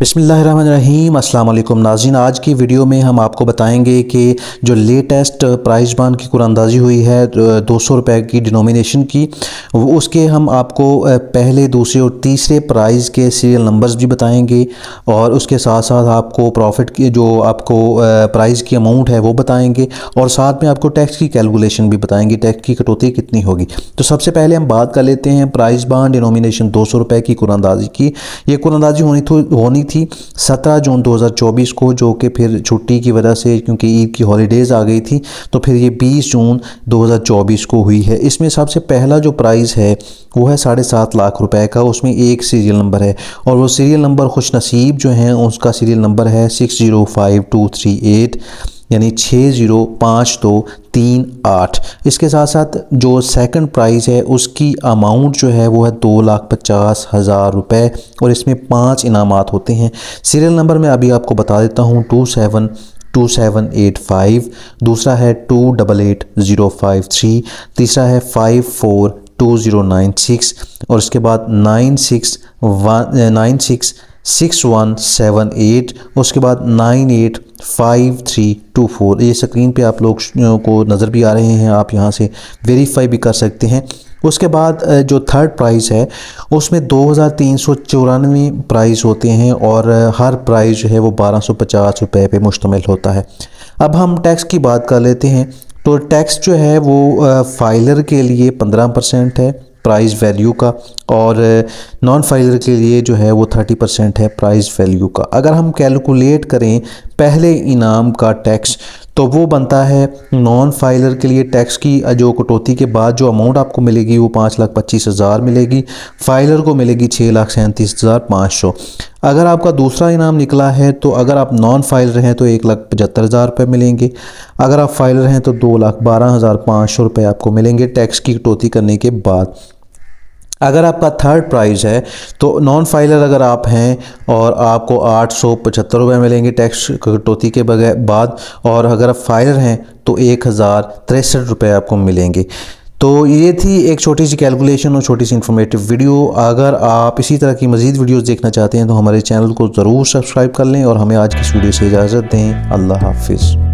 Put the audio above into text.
बिसमीम अल्लाम नाजिन आज की वीडियो में हम आपको बताएंगे कि जो लेटेस्ट प्राइस बान की कुरानंदाजी हुई है दो सौ रुपये की डिनोमिनेशन की उसके हम आपको पहले दूसरे और तीसरे प्राइस के सीरियल नंबर्स भी बताएंगे और उसके साथ साथ आपको प्रॉफिट की जो आपको प्राइस की अमाउंट है वो बताएंगे और साथ में आपको टैक्स की कैलकुलेशन भी बताएंगे टैक्स की कटौती कितनी कितनी होगी तो सबसे पहले हम बात कर लेते हैं प्राइस बांड डिनोमिनेशन दो सौ रुपये की कुरानंदाजी की ये कुरानंदाजी होनी होनी थी सत्रह जून दो हज़ार चौबीस को जो कि फिर छुट्टी की वजह से क्योंकि ईद की हॉलीडेज़ आ गई थी तो फिर ये बीस जून दो हज़ार चौबीस को हुई है इसमें सबसे पहला जो प्राइज़ है वो है साढ़े सात लाख रुपए का उसमें एक सीरियल नंबर है और वो सीरियल नंबर खुश नसीब जो है उसका सीरियल नंबर है six zero five two three eight यानी छः ज़ीरो पाँच दो तीन आठ इसके साथ साथ जो सेकंड प्राइज़ है उसकी अमाउंट जो है वो है दो लाख पचास हज़ार रुपये और इसमें पांच इनामात होते हैं सीरियल नंबर मैं अभी आपको बता देता हूँ two seven two seven eight five दूसरा है two double eight zero five three तीसरा है five four two zero nine six और इसके बाद nine six one nine six six one seven eight उसके बाद nine eight five three two four ये स्क्रीन पे आप लोग को नज़र भी आ रहे हैं आप यहाँ से वेरीफाई भी कर सकते हैं उसके बाद जो थर्ड प्राइज़ है उसमें दो हज़ार तीन सौ चौरानवे प्राइज़ होते हैं और हर प्राइज़ जो है वो बारह सौ पचास रुपये पर मुश्तमिल होता है अब हम टैक्स की बात कर लेते हैं तो टैक्स जो है वो फाइलर के लिए पंद्रह परसेंट है प्राइस वैल्यू का और नॉन फाइलर के लिए जो है वो थर्टी परसेंट है प्राइस वैल्यू का अगर हम कैलकुलेट करें पहले इनाम का टैक्स तो वो बनता है नॉन फाइलर के लिए टैक्स की जो कटौती के बाद जो अमाउंट आपको मिलेगी वो पाँच लाख पच्चीस हज़ार मिलेगी फाइलर को मिलेगी छः लाख सैंतीस हज़ार पाँच सौ अगर आपका दूसरा इनाम निकला है तो अगर आप नॉन फाइलर हैं तो एक लाख पचहत्तर हज़ार रुपये मिलेंगे अगर आप फाइलर हैं तो दो लाख बारह हज़ार पाँच सौ रुपये आपको मिलेंगे टैक्स की कटौती करने के बाद अगर आपका थर्ड प्राइज है तो नॉन फाइलर अगर आप हैं और आपको आठ सौ पचहत्तर रुपये मिलेंगे टैक्स कटौती के बगैर बाद और अगर आप फाइलर हैं तो एक हज़ार तिरसठ रुपये आपको मिलेंगे तो ये थी एक छोटी सी कैलकुलेशन और छोटी सी इन्फॉर्मेटिव वीडियो अगर आप इसी तरह की मज़ीद वीडियोस देखना चाहते हैं तो हमारे चैनल को ज़रूर सब्सक्राइब कर लें और हमें आज की इस वीडियो से इजाज़त दें अल्लाह हाफिज़